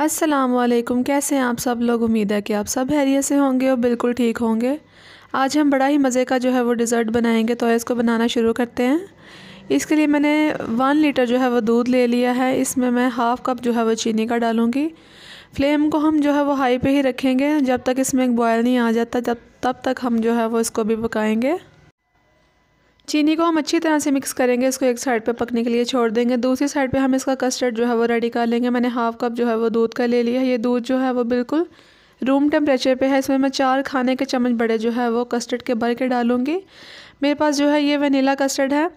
असलम कैसे हैं आप सब लोग उम्मीद है कि आप सब हैरियत से होंगे और बिल्कुल ठीक होंगे आज हम बड़ा ही मज़े का जो है वो डिज़र्ट बनाएंगे तो इसको बनाना शुरू करते हैं इसके लिए मैंने वन लीटर जो है वो दूध ले लिया है इसमें मैं हाफ़ कप जो है वो चीनी का डालूँगी फ्लेम को हम जो है वो हाई पे ही रखेंगे जब तक इसमें बॉयल नहीं आ जाता जब तब तक हम जो है वो इसको भी पकाएँगे चीनी को हम अच्छी तरह से मिक्स करेंगे इसको एक साइड पे पकने के लिए छोड़ देंगे दूसरी साइड पे हम इसका कस्टर्ड जो है वो रेडी कर लेंगे मैंने हाफ़ कप जो है वो दूध का ले लिया ये दूध जो है वो बिल्कुल रूम टेम्परेचर पे है इसमें मैं चार खाने के चम्मच बड़े जो है वो कस्टर्ड के भर के डालूँगी मेरे पास जो है ये वनीला कस्टर्ड है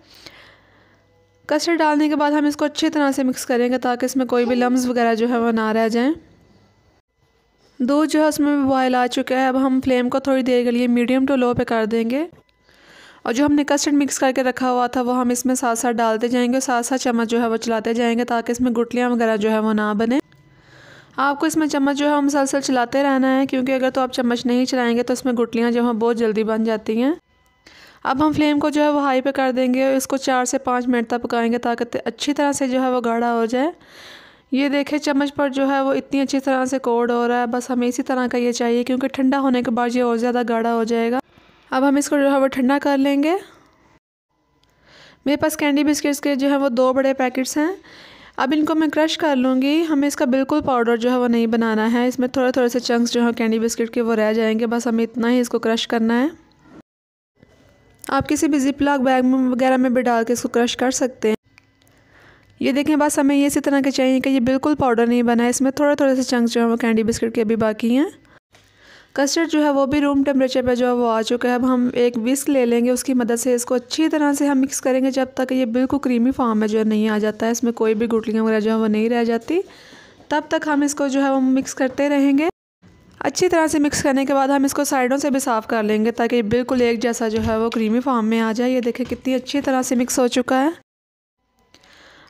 कस्टर्ड डालने के बाद हम इसको अच्छी तरह से मिक्स करेंगे ताकि इसमें कोई भी लम्ब वगैरह जो है वो ना रह जाएँ दूध जो है उसमें बॉयल आ चुका है अब हम फ्लेम को थोड़ी देर के लिए मीडियम टू लो पे कर देंगे और जो हमने कस्टर्ड मिक्स करके रखा हुआ था वो हम इसमें साथ साथ डालते जाएंगे और साथ साथ चम्मच जो है वो चलाते जाएंगे ताकि इसमें गुटलियाँ वगैरह जो है वो ना बने आपको इसमें चम्मच जो है वो मुसलसल चलाते रहना है क्योंकि अगर तो आप चम्मच नहीं चलाएँगे तो इसमें गुटलियाँ जो हैं बहुत जल्दी बन जाती हैं अब हम फ्लेम को जो है वो हाई पे कर देंगे और इसको चार से पाँच मिनट तक पकाएंगे ताकि अच्छी तरह से जो है वो गाढ़ा हो जाए ये देखें चम्मच पर जो है वो इतनी अच्छी तरह से कोड हो रहा है बस हमें इसी तरह का ये चाहिए क्योंकि ठंडा होने के बाद ये और ज़्यादा गाढ़ा हो जाएगा अब हम इसको जो है वो ठंडा कर लेंगे मेरे पास कैंडी बिस्किट्स के जो है वो दो बड़े पैकेट्स हैं अब इनको मैं क्रश कर लूँगी हमें इसका बिल्कुल पाउडर जो है वो नहीं बनाना है इसमें थोड़े थोड़े से चंक्स जो है कैंडी बिस्किट के वो रह जाएंगे बस हमें इतना ही इसको क्रश करना है आप किसी भी जिप लॉक बैग में वगैरह में भी डाल के इसको क्रश कर सकते हैं ये देखें बस हमें ये इसी तरह के चाहिए कि ये बिल्कुल पाउडर नहीं बना है इसमें थोड़े थोड़े से चंक्स जो है वो कैंडी बिस्किट के अभी बाकी हैं कस्टर्ड जो है वो भी रूम टेम्परेचर पे जो है वो आ चुका है अब हम एक विस्क ले लेंगे उसकी मदद से इसको अच्छी तरह से हम मिक्स करेंगे जब तक ये बिल्कुल क्रीमी फॉर्म में जो है नहीं आ जाता है इसमें कोई भी गुटलियाँ वगैरह जो है वो नहीं रह जाती तब तक हम इसको जो है वो मिक्स करते रहेंगे अच्छी तरह से मिक्स करने के बाद हम इसको साइडों से भी साफ़ कर लेंगे ताकि बिल्कुल एक जैसा जो है वो क्रीमी फॉर्म में आ जाए ये देखें कितनी अच्छी तरह से मिक्स हो चुका है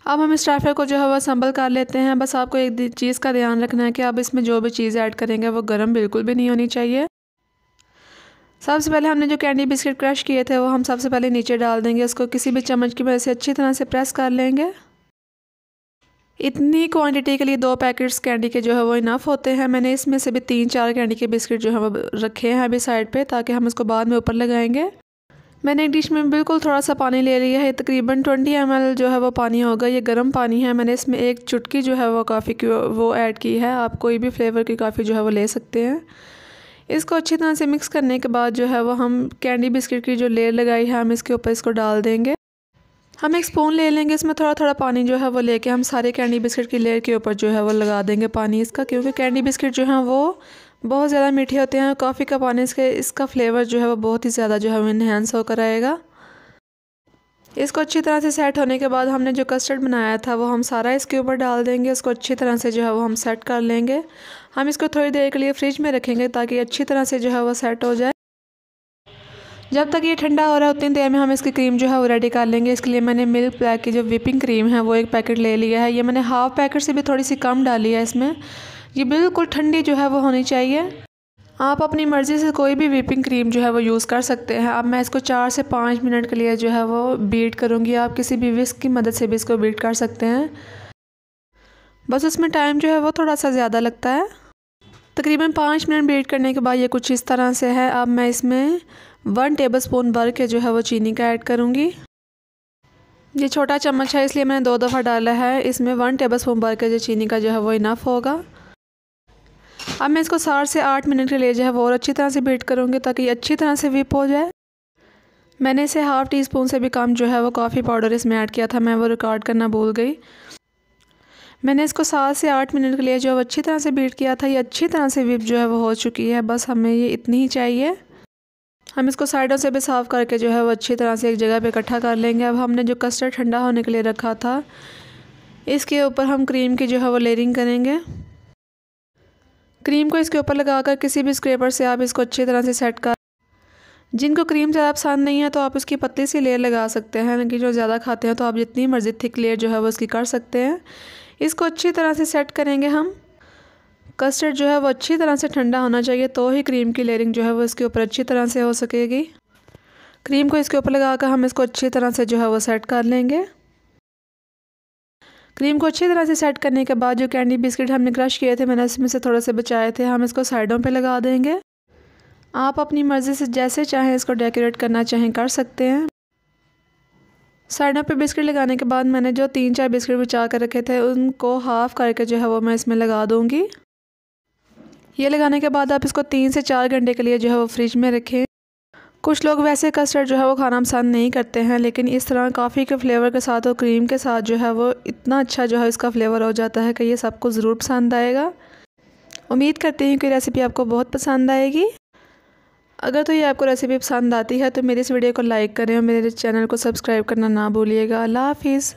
अब हम इस ट्राइफर को जो है वह संभल कर लेते हैं बस आपको एक चीज़ का ध्यान रखना है कि आप इसमें जो भी चीज़ ऐड करेंगे वो गर्म बिल्कुल भी नहीं होनी चाहिए सबसे पहले हमने जो कैंडी बिस्किट क्रश किए थे वो हम सबसे पहले नीचे डाल देंगे उसको किसी भी चम्मच की वजह से अच्छी तरह से प्रेस कर लेंगे इतनी क्वांटिटी के लिए दो पैकेट्स कैंडी के जो है वो इनफ होते हैं मैंने इसमें से भी तीन चार कैंडी के बिस्किट जो है वो रखे हैं अभी साइड पे ताकि हम इसको बाद में ऊपर लगाएंगे मैंने एक डिश में बिल्कुल थोड़ा सा पानी ले लिया है तकरीबन 20 एम जो है वो पानी होगा ये गर्म पानी है मैंने इसमें एक चुटकी जो है वो काफ़ी वो ऐड की है आप कोई भी फ्लेवर की काफ़ी जो है वो ले सकते हैं इसको अच्छी तरह से मिक्स करने के बाद जो है वो हम कैंडी बिस्किट की जो लेयर लगाई है हम इसके ऊपर इसको डाल देंगे हम एक स्पून ले लेंगे इसमें थोड़ा थोड़ा पानी जो है वो लेके हम सारे कैंडी बिस्किट की लेयर के ऊपर जो है वो लगा देंगे पानी इसका क्योंकि कैंडी बिस्किट जो है वो बहुत ज़्यादा मीठे होते हैं कॉफ़ी का पानी इसके इसका फ्लेवर जो है वो बहुत ही ज़्यादा जो है इन्हेंस होकर आएगा इसको अच्छी तरह से सेट होने के बाद हमने जो कस्टर्ड बनाया था वो हम सारा इसके ऊपर डाल देंगे इसको अच्छी तरह से जो है वो हम सेट कर लेंगे हम इसको थोड़ी देर के लिए फ्रिज में रखेंगे ताकि अच्छी तरह से जो है वो सेट हो जाए जब तक ये ठंडा हो रहा है उतनी देर में हम इसकी क्रीम जो है वो रेडी कर लेंगे इसके लिए मैंने मिल्क ब्लैक की जो विपिंग क्रीम है वो एक पैकेट ले लिया है ये मैंने हाफ़ पैकेट से भी थोड़ी सी कम डाली है इसमें ये बिल्कुल ठंडी जो है वो होनी चाहिए आप अपनी मर्ज़ी से कोई भी विपिंग क्रीम जो है वो यूज़ कर सकते हैं अब मैं इसको चार से पाँच मिनट के लिए जो है वो बीट करूँगी आप किसी भी विस्क की मदद से भी इसको बीट कर सकते हैं बस इसमें टाइम जो है वो थोड़ा सा ज़्यादा लगता है तकरीबन पाँच मिनट बीट करने के बाद ये कुछ इस तरह से है अब मैं इसमें वन टेबल स्पून भर के जो है वो चीनी का ऐड करूँगी ये छोटा चम्मच है इसलिए मैंने दो दफ़ा डाला है इसमें वन टेबल स्पून भर के जो चीनी का जो है वो इनफ होगा अब मैं इसको सात से आठ मिनट के लिए जो है वो और अच्छी तरह से बीट करूँगी ताकि अच्छी तरह से विप हो जाए मैंने इसे हाफ़ टी स्पून से भी कम जो है वो कॉफ़ी पाउडर इसमें ऐड किया था मैं वो रिकॉर्ड करना भूल गई मैंने इसको सात से आठ मिनट के लिए जो है अच्छी तरह से बीट किया था ये अच्छी तरह से विप जो है वो हो चुकी है बस हमें ये इतनी ही चाहिए हम इसको साइडों से भी साफ़ करके जो है वो अच्छी तरह से एक जगह पे इकट्ठा कर लेंगे अब हमने जो कस्टर्ड ठंडा होने के लिए रखा था इसके ऊपर हम क्रीम की जो है वो लेयरिंग करेंगे क्रीम को इसके ऊपर लगाकर किसी भी स्क्रेपर से आप इसको अच्छी तरह से सेट कर जिनको क्रीम ज़्यादा पसंद नहीं है तो आप उसकी पतली सी लेयर लगा सकते हैं लेकिन जो ज़्यादा खाते हैं तो आप जितनी मर्ज़ी थिक लेयर जो है वो उसकी कर सकते हैं इसको अच्छी तरह से सेट करेंगे हम कस्टर्ड जो है वो अच्छी तरह से ठंडा होना चाहिए तो ही क्रीम की लेयरिंग जो है वो इसके ऊपर अच्छी तरह से हो सकेगी क्रीम को इसके ऊपर लगा कर हम इसको अच्छी तरह से जो है वो सेट कर लेंगे क्रीम को अच्छी तरह से सेट करने के बाद जो कैंडी बिस्किट हमने क्रश किए थे मैंने उसमें से थोड़े से बचाए थे हम इसको साइडों पे लगा देंगे आप अपनी मर्ज़ी से जैसे चाहें इसको डेकोरेट करना चाहें कर सकते हैं साइडों पे बिस्किट लगाने के बाद मैंने जो तीन चार बिस्किट बचा कर रखे थे उनको हाफ़ करके जो है वो मैं इसमें लगा दूँगी ये लगाने के बाद आप इसको तीन से चार घंटे के लिए जो है वो फ्रिज में रखें कुछ लोग वैसे कस्टर्ड जो है वो खाना पसंद नहीं करते हैं लेकिन इस तरह काफ़ी के फ्लेवर के साथ और क्रीम के साथ जो है वो इतना अच्छा जो है इसका फ्लेवर हो जाता है कि ये सबको ज़रूर पसंद आएगा उम्मीद करती हूँ कि रेसिपी आपको बहुत पसंद आएगी अगर तो ये आपको रेसिपी पसंद आती है तो मेरी इस वीडियो को लाइक करें और मेरे चैनल को सब्सक्राइब करना ना भूलिएगा अल्लाह हाफिज़